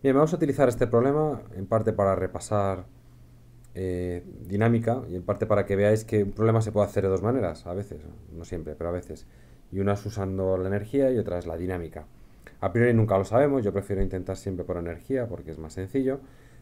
Bien, vamos a utilizar este problema en parte para repasar eh, dinámica y en parte para que veáis que un problema se puede hacer de dos maneras, a veces, no siempre, pero a veces. Y una es usando la energía y otra es la dinámica. A priori nunca lo sabemos, yo prefiero intentar siempre por energía porque es más sencillo,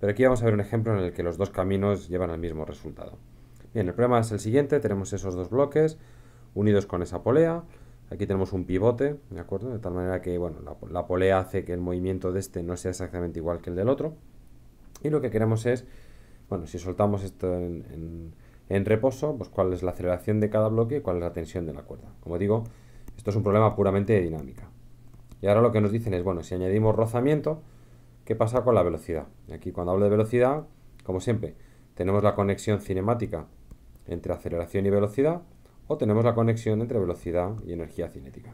pero aquí vamos a ver un ejemplo en el que los dos caminos llevan al mismo resultado. Bien, el problema es el siguiente, tenemos esos dos bloques unidos con esa polea, Aquí tenemos un pivote, ¿de acuerdo? De tal manera que, bueno, la, polea hace que el movimiento de este no sea exactamente igual que el del otro. Y lo que queremos es, bueno, si soltamos esto en, reposo, pues cuál es la aceleración de cada bloque y cuál es la tensión de la cuerda. Como digo, esto es un problema puramente de dinámica. Y ahora lo que nos dicen es, bueno, si añadimos rozamiento, ¿qué pasa con la velocidad? Aquí cuando hablo de velocidad, como siempre, tenemos la conexión cinemática entre aceleración y velocidad, o tenemos la conexión entre velocidad y energía cinética.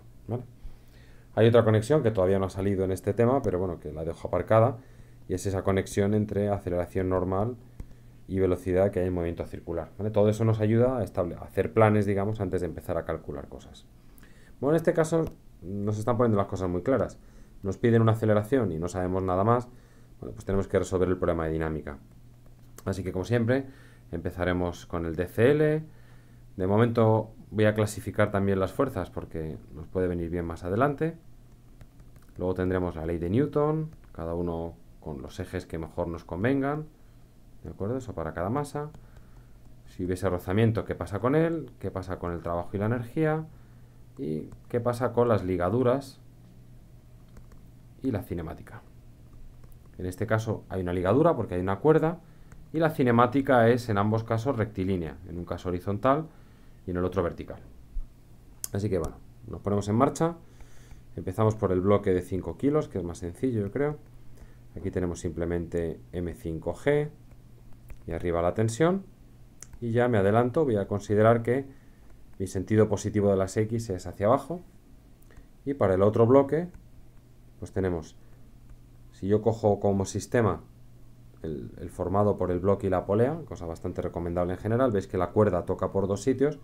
Hay otra conexión que todavía no ha salido en este tema, pero bueno, que la dejo aparcada, y es esa conexión entre aceleración normal y velocidad que hay en movimiento circular. Todo eso nos ayuda a, a hacer planes, digamos, antes de empezar a calcular cosas. Bueno, en este caso nos están poniendo las cosas muy claras. Nos piden una aceleración y no sabemos nada más, bueno, pues tenemos que resolver el problema de dinámica. Así que, como siempre, empezaremos con el DCL, de momento voy a clasificar también las fuerzas porque nos puede venir bien más adelante. Luego tendremos la ley de Newton, cada uno con los ejes que mejor nos convengan. ¿De acuerdo? Eso para cada masa. Si hubiese rozamiento, ¿qué pasa con él? ¿Qué pasa con el trabajo y la energía? ¿Y qué pasa con las ligaduras y la cinemática? En este caso hay una ligadura porque hay una cuerda y la cinemática es en ambos casos rectilínea, en un caso horizontal y en el otro vertical. Así que bueno, nos ponemos en marcha. Empezamos por el bloque de 5 kilos, que es más sencillo yo creo. Aquí tenemos simplemente M5G y arriba la tensión. Y ya me adelanto, voy a considerar que mi sentido positivo de las X es hacia abajo. Y para el otro bloque, pues tenemos, si yo cojo como sistema el, formado por el bloque y la polea, cosa bastante recomendable en general. Veis que la cuerda toca por dos sitios,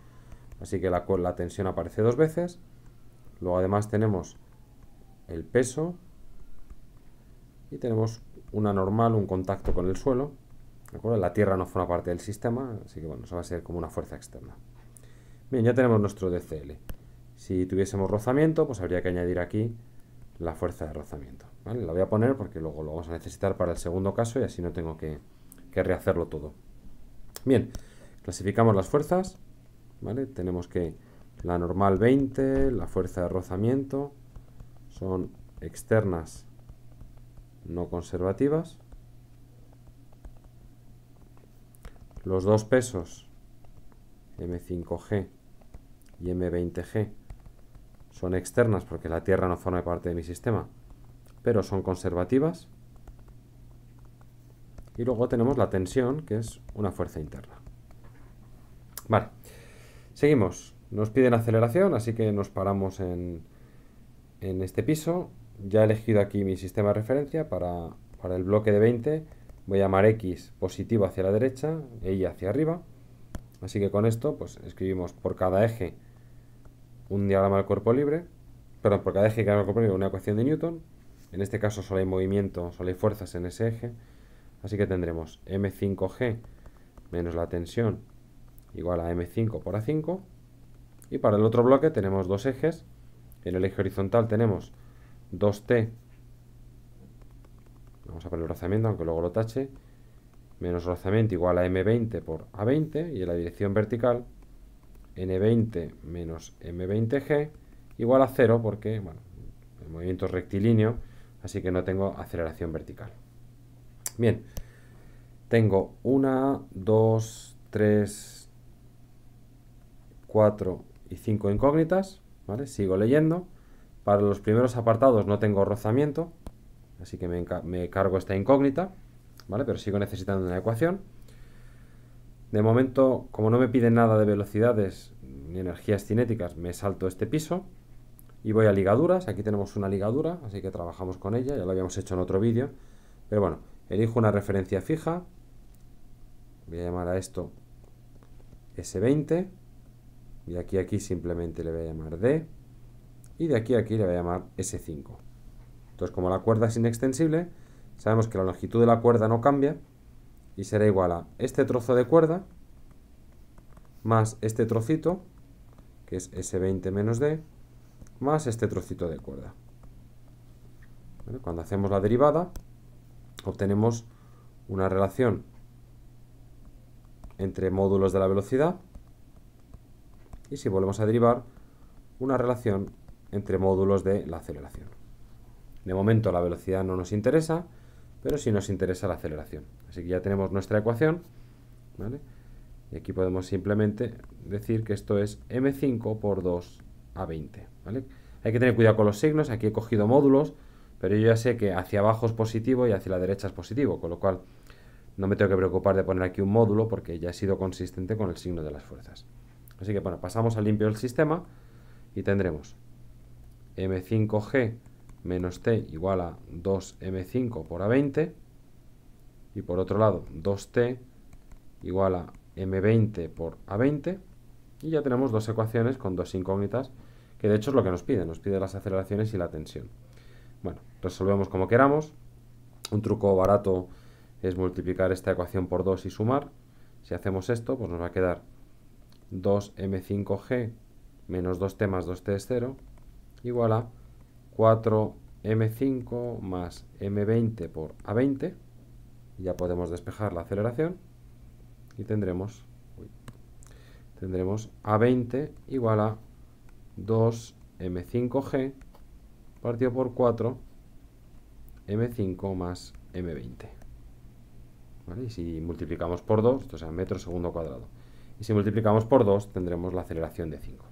así que la, la tensión aparece dos veces. Luego además tenemos el peso y tenemos una normal, un contacto con el suelo. La tierra no forma parte del sistema, así que bueno, eso va a ser como una fuerza externa. Bien, ya tenemos nuestro DCL. Si tuviésemos rozamiento, pues habría que añadir aquí la fuerza de rozamiento. La voy a poner porque luego lo vamos a necesitar para el segundo caso y así no tengo que, rehacerlo todo. Bien, clasificamos las fuerzas. ¿vale? Tenemos que la normal 20, la fuerza de rozamiento, son externas no conservativas. Los dos pesos, M5G y M20G, son externas porque la Tierra no forma parte de mi sistema, pero son conservativas. Y luego tenemos la tensión, que es una fuerza interna. Vale, seguimos. Nos piden aceleración, así que nos paramos en, en este piso. Ya he elegido aquí mi sistema de referencia para, para el bloque de 20. Voy a llamar X positivo hacia la derecha Y hacia arriba. Así que con esto pues escribimos por cada eje un diagrama del cuerpo libre, perdón, por cada eje que haga el cuerpo libre una ecuación de Newton, en este caso solo hay movimiento, solo hay fuerzas en ese eje, así que tendremos M5G menos la tensión igual a M5 por A5, y para el otro bloque tenemos dos ejes, en el eje horizontal tenemos 2T, vamos a poner el rozamiento aunque luego lo tache, menos rozamiento igual a M20 por A20, y en la dirección vertical n20 menos m20g igual a 0 porque bueno, el movimiento es rectilíneo, así que no tengo aceleración vertical. Bien, tengo 1, 2, 3, 4 y 5 incógnitas, Sigo leyendo. Para los primeros apartados no tengo rozamiento, así que me, me cargo esta incógnita, ¿vale? Pero sigo necesitando una ecuación. De momento, como no me piden nada de velocidades ni energías cinéticas, me salto este piso y voy a ligaduras. Aquí tenemos una ligadura, así que trabajamos con ella, ya lo habíamos hecho en otro vídeo. Pero bueno, elijo una referencia fija. Voy a llamar a esto S20. Y aquí aquí simplemente le voy a llamar D. Y de aquí a aquí le voy a llamar S5. Entonces, como la cuerda es inextensible, sabemos que la longitud de la cuerda no cambia, y será igual a este trozo de cuerda más este trocito, que es S20 menos D, más este trocito de cuerda. Cuando hacemos la derivada, obtenemos una relación entre módulos de la velocidad y si volvemos a derivar, una relación entre módulos de la aceleración. De momento la velocidad no nos interesa, pero si nos interesa la aceleración. Así que ya tenemos nuestra ecuación, Y aquí podemos simplemente decir que esto es m5 por 2 a 20, Hay que tener cuidado con los signos, aquí he cogido módulos, pero yo ya sé que hacia abajo es positivo y hacia la derecha es positivo, con lo cual no me tengo que preocupar de poner aquí un módulo porque ya he sido consistente con el signo de las fuerzas. Así que bueno, pasamos al limpio el sistema y tendremos m5g menos t igual a 2m5 por a20 y por otro lado 2t igual a m20 por a20 y ya tenemos dos ecuaciones con dos incógnitas que de hecho es lo que nos pide, nos pide las aceleraciones y la tensión. Bueno, resolvemos como queramos. Un truco barato es multiplicar esta ecuación por 2 y sumar. Si hacemos esto, pues nos va a quedar 2m5g menos 2t más 2t es 0 igual a 4m5 más m20 por a20. Ya podemos despejar la aceleración y tendremos, tendremos a20 igual a 2m5g partido por 4 m5 más m20. Y si multiplicamos por 2, esto sea metro segundo cuadrado. Y si multiplicamos por 2, tendremos la aceleración de 5.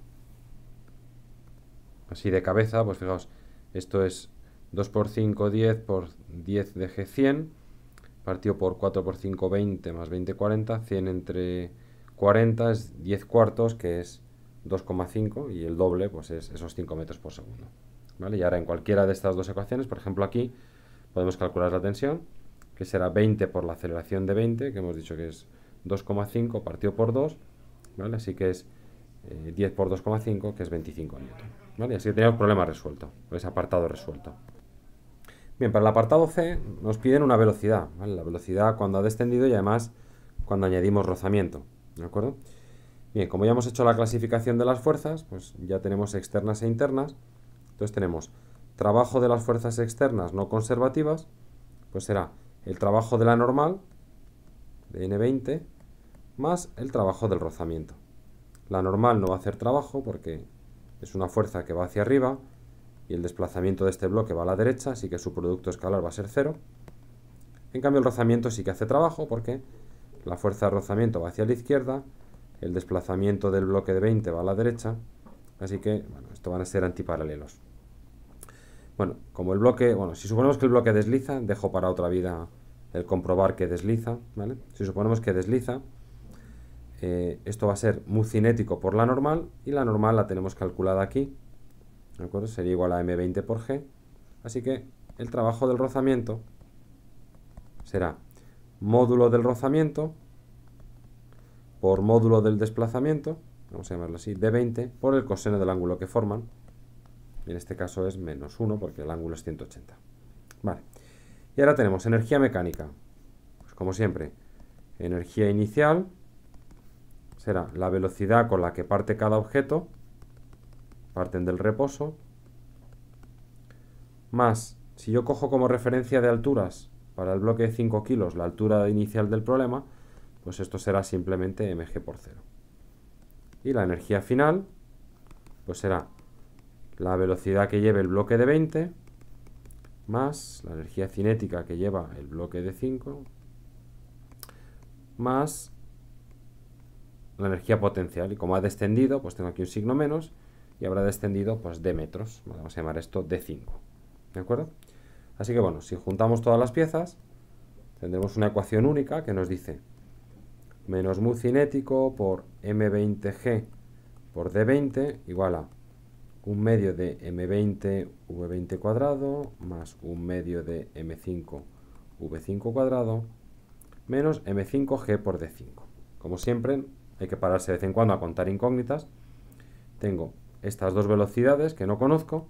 Así de cabeza, pues fijaos, esto es 2 por 5, 10 por 10 de G, 100, partido por 4 por 5, 20 más 20, 40, 100 entre 40 es 10 cuartos, que es 2,5 y el doble pues es esos 5 metros por segundo. Y ahora en cualquiera de estas dos ecuaciones, por ejemplo aquí, podemos calcular la tensión, que será 20 por la aceleración de 20, que hemos dicho que es 2,5 partido por 2, ¿vale? así que es 10 eh, por 2,5, que es 25 N. ¿Vale? Así que tenemos problema resuelto, ese apartado resuelto. Bien, para el apartado C nos piden una velocidad, la velocidad cuando ha descendido y además cuando añadimos rozamiento. ¿De acuerdo? Bien, como ya hemos hecho la clasificación de las fuerzas, pues ya tenemos externas e internas. Entonces tenemos trabajo de las fuerzas externas no conservativas, pues será el trabajo de la normal, de N20, más el trabajo del rozamiento. La normal no va a hacer trabajo porque es una fuerza que va hacia arriba y el desplazamiento de este bloque va a la derecha, así que su producto escalar va a ser cero. En cambio el rozamiento sí que hace trabajo porque la fuerza de rozamiento va hacia la izquierda, el desplazamiento del bloque de 20 va a la derecha, así que bueno, esto van a ser antiparalelos. Bueno, como el bloque, bueno, si suponemos que el bloque desliza, dejo para otra vida el comprobar que desliza, ¿vale? Si suponemos que desliza, eh, esto va a ser mu cinético por la normal y la normal la tenemos calculada aquí. ¿De Sería igual a m20 por g. Así que el trabajo del rozamiento será módulo del rozamiento por módulo del desplazamiento, vamos a llamarlo así, d20, por el coseno del ángulo que forman. En este caso es menos 1 porque el ángulo es 180. Vale. Y ahora tenemos energía mecánica. Pues como siempre, energía inicial será la velocidad con la que parte cada objeto, parten del reposo, más, si yo cojo como referencia de alturas para el bloque de 5 kilos la altura inicial del problema, pues esto será simplemente mg por 0. Y la energía final, pues será la velocidad que lleve el bloque de 20 más la energía cinética que lleva el bloque de 5 más la energía potencial. Y como ha descendido, pues tengo aquí un signo menos y habrá descendido pues D metros. Vamos a llamar esto D5. ¿De acuerdo? Así que bueno, si juntamos todas las piezas, tendremos una ecuación única que nos dice menos mu cinético por M20G por D20 igual a un medio de M20 V20 cuadrado más un medio de M5 V5 cuadrado menos M5G por D5. Como siempre, hay que pararse de vez en cuando a contar incógnitas. Tengo estas dos velocidades que no conozco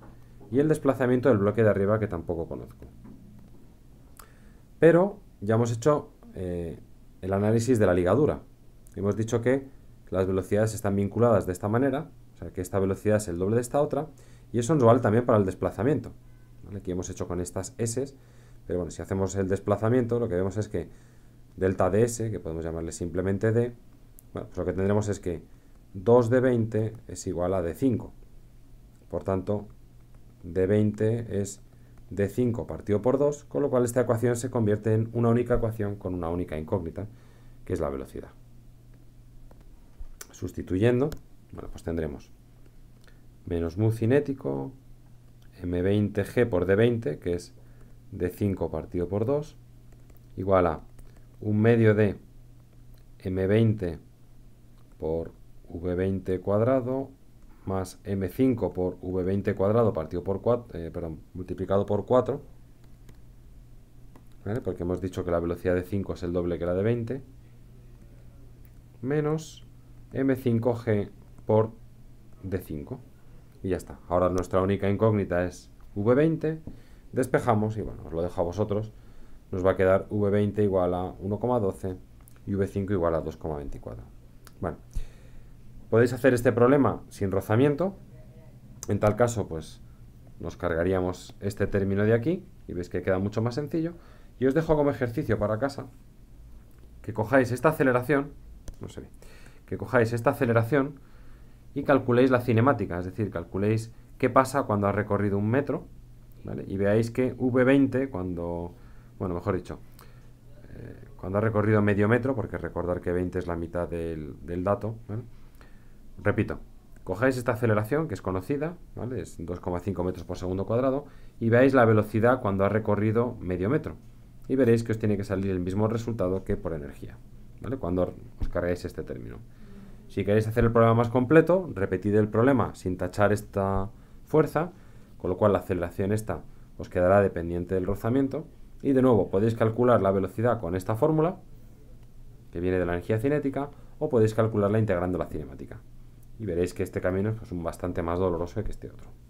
y el desplazamiento del bloque de arriba que tampoco conozco. Pero ya hemos hecho eh, el análisis de la ligadura. Hemos dicho que las velocidades están vinculadas de esta manera, o sea que esta velocidad es el doble de esta otra, y eso nos vale también para el desplazamiento. Aquí hemos hecho con estas S, pero bueno, si hacemos el desplazamiento, lo que vemos es que delta S, que podemos llamarle simplemente d, bueno, pues lo que tendremos es que 2 de 20 es igual a D5. Por tanto, D20 es D5 partido por 2, con lo cual esta ecuación se convierte en una única ecuación con una única incógnita, que es la velocidad. Sustituyendo, bueno, pues tendremos menos mu cinético, m20g por d20, que es d5 partido por 2, igual a un medio de m20 por v20 cuadrado más m5 por v20 cuadrado partido por eh, multiplicado por 4, porque hemos dicho que la velocidad de 5 es el doble que la de 20, menos m5g por d5. Y ya está. Ahora nuestra única incógnita es v20, despejamos y bueno, os lo dejo a vosotros, nos va a quedar v20 igual a 1,12 y v5 igual a 2,24. Bueno, podéis hacer este problema sin rozamiento. En tal caso, pues nos cargaríamos este término de aquí y veis que queda mucho más sencillo. Y os dejo como ejercicio para casa que cojáis esta aceleración, no sé, que cojáis esta aceleración y calculéis la cinemática, es decir, calculéis qué pasa cuando ha recorrido un metro, Y veáis que V20, cuando, bueno, mejor dicho, eh, cuando ha recorrido medio metro, porque recordar que 20 es la mitad del, dato, repito, cojáis esta aceleración que es conocida, ¿vale? es 2,5 metros por segundo cuadrado, y veáis la velocidad cuando ha recorrido medio metro. Y veréis que os tiene que salir el mismo resultado que por energía, ¿vale? cuando os cargáis este término. Si queréis hacer el problema más completo, repetid el problema sin tachar esta fuerza, con lo cual la aceleración esta os quedará dependiente del rozamiento, y de nuevo, podéis calcular la velocidad con esta fórmula, que viene de la energía cinética, o podéis calcularla integrando la cinemática. Y veréis que este camino es un bastante más doloroso que este otro.